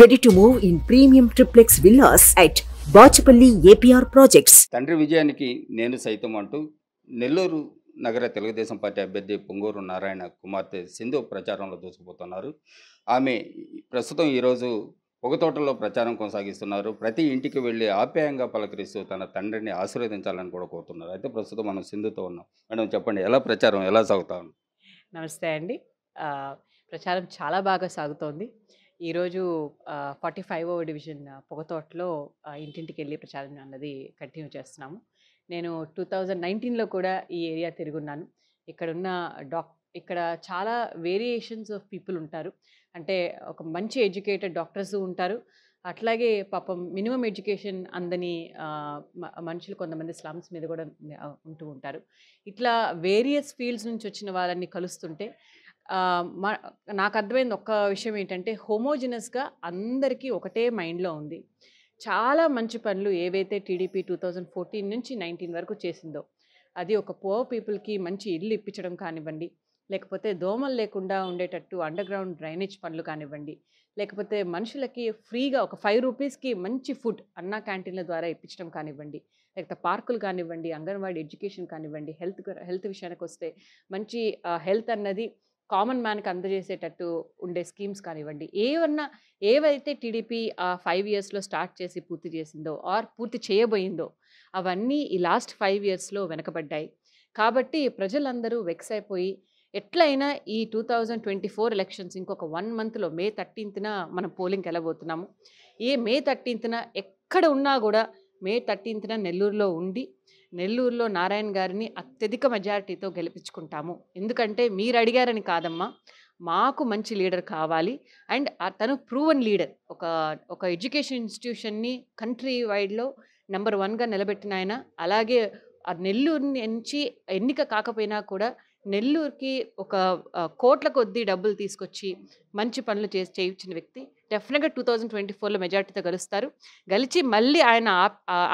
ready to move in premium triplex villas at Bachupally APR projects తండ్రి విజయానికి నేను సైతం అంటూ నెల్లూరు నగర తెలుగుదేశం పార్టీ అభ్యర్థి పొంగూరు నారాయణ కుమార్తె సింధు ప్రచారంలో దూసుకుపోతున్నారు ఆమె ప్రస్తుతం ఈరోజు పొగతోటలో తోటలో ప్రచారం కొనసాగిస్తున్నారు ప్రతి ఇంటికి వెళ్ళి ఆప్యాయంగా పలకరిస్తూ తన తండ్రిని ఆశీర్వదించాలని కూడా కోరుతున్నారు అయితే ప్రస్తుతం మనం సింధుతో ఉన్నాం మేడం చెప్పండి ఎలా ప్రచారం ఎలా సాగుతా నమస్తే అండి ప్రచారం చాలా బాగా సాగుతోంది ఈరోజు ఫార్టీ ఫైవ్ ఓవర్ డివిజన్ పొగతోటలో ఇంటింటికి వెళ్ళి ప్రచారం అన్నది కంటిన్యూ చేస్తున్నాము నేను టూ థౌజండ్ నైన్టీన్లో కూడా ఈ ఏరియా తిరుగున్నాను ఇక్కడున్న డాక్ ఇక్కడ చాలా వేరియేషన్స్ ఆఫ్ పీపుల్ ఉంటారు అంటే ఒక మంచి ఎడ్యుకేటెడ్ డాక్టర్స్ ఉంటారు అట్లాగే పాపం మినిమం ఎడ్యుకేషన్ అందని మనుషులు కొంతమంది స్లమ్స్ మీద కూడా ఉంటూ ఉంటారు ఇట్లా వేరియస్ ఫీల్డ్స్ నుంచి వచ్చిన వాళ్ళని కలుస్తుంటే నాకు అర్థమైంది ఒక్క విషయం ఏంటంటే హోమోజినస్గా అందరికీ ఒకటే మైండ్లో ఉంది చాలా మంచి పనులు ఏవైతే టీడీపీ టూ థౌజండ్ ఫోర్టీన్ నుంచి నైన్టీన్ వరకు చేసిందో అది ఒక పువర్ పీపుల్కి మంచి ఇల్లు ఇప్పించడం కానివ్వండి లేకపోతే దోమలు లేకుండా ఉండేటట్టు అండర్ గ్రౌండ్ డ్రైనేజ్ పనులు కానివ్వండి లేకపోతే మనుషులకి ఫ్రీగా ఒక ఫైవ్ రూపీస్కి మంచి ఫుడ్ అన్నా క్యాంటీన్ల ద్వారా ఇప్పించడం కానివ్వండి లేకపోతే పార్కులు కానివ్వండి అంగన్వాడీ ఎడ్యుకేషన్ కానివ్వండి హెల్త్ హెల్త్ విషయానికి వస్తే మంచి హెల్త్ అన్నది కామన్ మ్యాన్కి అందజేసేటట్టు ఉండే స్కీమ్స్ కానివ్వండి ఏమన్నా ఏవైతే టీడీపీ ఆ ఫైవ్ ఇయర్స్లో స్టార్ట్ చేసి పూర్తి చేసిందో ఆర్ పూర్తి చేయబోయిందో అవన్నీ ఈ లాస్ట్ ఫైవ్ ఇయర్స్లో వెనకబడ్డాయి కాబట్టి ప్రజలందరూ వెక్స్ అయిపోయి ఎట్లయినా ఈ two thousand twenty four elections ఇంకొక వన్ మంత్లో మే థర్టీన్త్న మనం పోలింగ్కి వెళ్ళబోతున్నాము ఏ మే థర్టీన్త్న ఎక్కడ ఉన్నా కూడా మే థర్టీన్త్న నెల్లూరులో ఉండి నెల్లూరులో నారాయణ గారిని అత్యధిక మెజారిటీతో గెలిపించుకుంటాము ఎందుకంటే మీరు అడిగారని కాదమ్మా మాకు మంచి లీడర్ కావాలి అండ్ తను ప్రూవన్ లీడర్ ఒక ఒక ఎడ్యుకేషన్ ఇన్స్టిట్యూషన్ని కంట్రీ వైడ్లో నెంబర్ వన్గా నిలబెట్టిన ఆయన అలాగే ఆ నెల్లూరు నుంచి ఎన్నిక కాకపోయినా కూడా నెల్లూరుకి ఒక కోట్ల కొద్దీ డబ్బులు తీసుకొచ్చి మంచి పనులు చేసి చేయించిన వ్యక్తి డెఫినెట్గా టూ థౌజండ్ ట్వంటీ ఫోర్లో మెజార్టీతో గెలుస్తారు గెలిచి మళ్ళీ ఆయన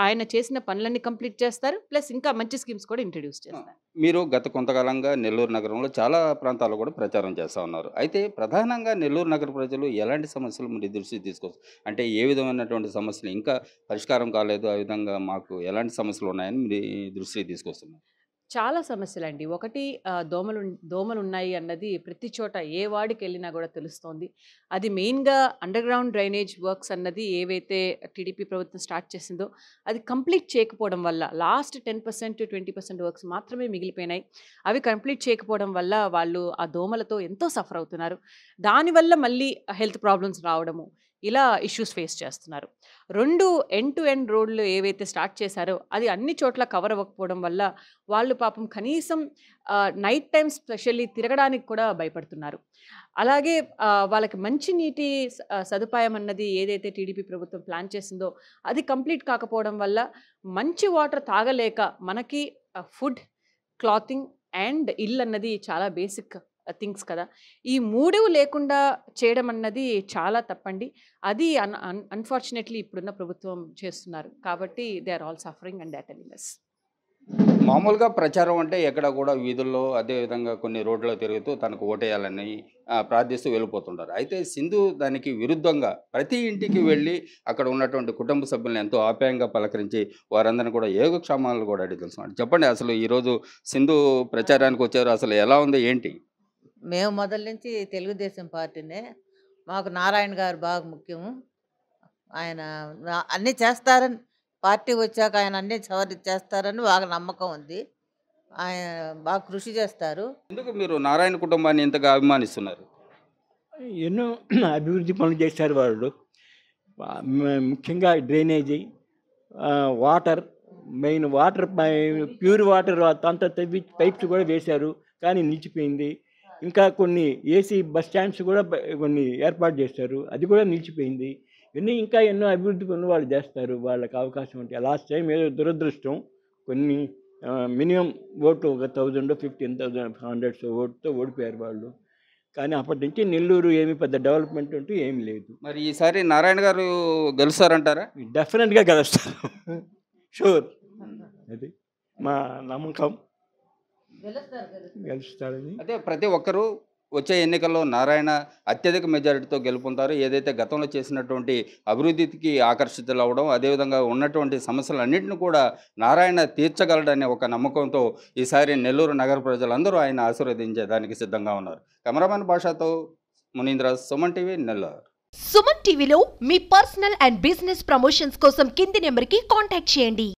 ఆయన చేసిన పనులన్నీ కంప్లీట్ చేస్తారు ప్లస్ ఇంకా మంచి స్కీమ్స్ కూడా ఇంట్రడ్యూస్ చేస్తారు మీరు గత కొంతకాలంగా నెల్లూరు నగరంలో చాలా ప్రాంతాల్లో కూడా ప్రచారం చేస్తూ ఉన్నారు అయితే ప్రధానంగా నెల్లూరు నగర ప్రజలు ఎలాంటి సమస్యలు మీరు దృష్టికి తీసుకోవచ్చు అంటే ఏ విధమైనటువంటి సమస్యలు ఇంకా పరిష్కారం కాలేదు ఆ విధంగా మాకు ఎలాంటి సమస్యలు ఉన్నాయని మీరు దృష్టికి తీసుకొస్తున్నారు చాలా సమస్యలండి ఒకటి దోమలు దోమలు ఉన్నాయి అన్నది ప్రతి చోట ఏ వాడికి వెళ్ళినా కూడా తెలుస్తోంది అది మెయిన్గా అండర్ గ్రౌండ్ డ్రైనేజ్ వర్క్స్ అన్నది ఏవైతే టీడీపీ ప్రభుత్వం స్టార్ట్ చేసిందో అది కంప్లీట్ చేయకపోవడం వల్ల last ten percent twenty percent works మాత్రమే మిగిలిపోయినాయి అవి కంప్లీట్ చేయకపోవడం వల్ల వాళ్ళు ఆ దోమలతో ఎంతో సఫర్ అవుతున్నారు దానివల్ల మళ్ళీ హెల్త్ ప్రాబ్లమ్స్ రావడము ఇలా ఇష్యూస్ ఫేస్ చేస్తున్నారు రెండు ఎన్ టు ఎన్ రోడ్లు ఏవైతే స్టార్ట్ చేశారో అది అన్ని చోట్ల కవర్ అవ్వకపోవడం వల్ల వాళ్ళు పాపం కనీసం నైట్ టైం స్పెషల్లీ తిరగడానికి కూడా భయపడుతున్నారు అలాగే వాళ్ళకి మంచి నీటి సదుపాయం అన్నది ఏదైతే టీడీపీ ప్రభుత్వం ప్లాన్ చేసిందో అది కంప్లీట్ కాకపోవడం వల్ల మంచి వాటర్ తాగలేక మనకి ఫుడ్ క్లాతింగ్ అండ్ ఇల్లు అన్నది చాలా బేసిక్ థింగ్స్ కదా ఈ మూడు లేకుండా చేయడం అన్నది చాలా తప్పండి అది అన్ అన్ఫార్చునేట్లీ ఇప్పుడున్న ప్రభుత్వం చేస్తున్నారు కాబట్టి they are all suffering and that మామూలుగా ప్రచారం అంటే ఎక్కడ కూడా వీధుల్లో అదేవిధంగా కొన్ని రోడ్లు తిరుగుతూ తనకు ఓటేయాలని ప్రార్థిస్తూ వెళ్ళిపోతుంటారు అయితే సింధు దానికి విరుద్ధంగా ప్రతి ఇంటికి వెళ్ళి అక్కడ ఉన్నటువంటి కుటుంబ సభ్యులను ఎంతో ఆప్యాయంగా పలకరించి వారందరిని కూడా యోగక్షేమాలను కూడా అడిగి తెలుసుకోండి చెప్పండి అసలు ఈరోజు సింధు ప్రచారానికి వచ్చారు అసలు ఎలా ఉంది ఏంటి మేము మొదల నుంచి తెలుగుదేశం పార్టీనే మాకు నారాయణ గారు బాగా ముఖ్యము ఆయన అన్నీ చేస్తారని పార్టీ వచ్చాక ఆయన అన్నీ చవరి చేస్తారని బాగా నమ్మకం ఉంది ఆయన బాగా కృషి చేస్తారు ఎందుకు మీరు నారాయణ కుటుంబాన్ని ఇంతగా అభిమానిస్తున్నారు ఎన్నో అభివృద్ధి పనులు చేశారు వాళ్ళు ముఖ్యంగా drainage water main water pure water అంత తవ్వి పైప్స్ కూడా వేశారు కానీ నిలిచిపోయింది ఇంకా కొన్ని ఏసీ బస్ స్టాండ్స్ కూడా కొన్ని ఏర్పాటు చేస్తారు అది కూడా నిలిచిపోయింది ఇవన్నీ ఇంకా ఎన్నో అభివృద్ధి పనులు వాళ్ళు చేస్తారు వాళ్ళకి అవకాశం ఉంటే లాస్ట్ టైం ఏదో దురదృష్టం కొన్ని మినిమం ఓట్లు ఒక థౌజండ్ ఫిఫ్టీన్ థౌజండ్ హండ్రెడ్స్ ఓటుతో ఓడిపోయారు వాళ్ళు కానీ అప్పటి నుంచి నెల్లూరు ఏమి పెద్ద డెవలప్మెంట్ ఉంటే ఏమి లేదు మరి ఈసారి నారాయణ గారు గెలుస్తారంటారా డెఫినెట్గా గెలుస్తారు షూర్ అది మా నమ్మకం గెలుస్తారని అదే ప్రతి ఒక్కరూ వచ్చే ఎన్నికల్లో నారాయణ అత్యధిక మెజారిటీతో గెలుపొందారు ఏదైతే గతంలో చేసినటువంటి అభివృద్ధికి ఆకర్షితులు అవ్వడం అదేవిధంగా ఉన్నటువంటి అన్నింటిని కూడా నారాయణ తీర్చగలడనే ఒక నమ్మకంతో ఈసారి నెల్లూరు నగర ప్రజలందరూ ఆయన ఆశీర్వదించేదానికి సిద్ధంగా ఉన్నారు కెమెరామెన్ భాషతో మునీంద్ర సుమన్ టీవీ నెల్లూరు సుమన్ టీవీలో మీ పర్సనల్ అండ్ బిజినెస్ ప్రమోషన్స్ కోసం కింది నెంబర్కి కాంటాక్ట్ చేయండి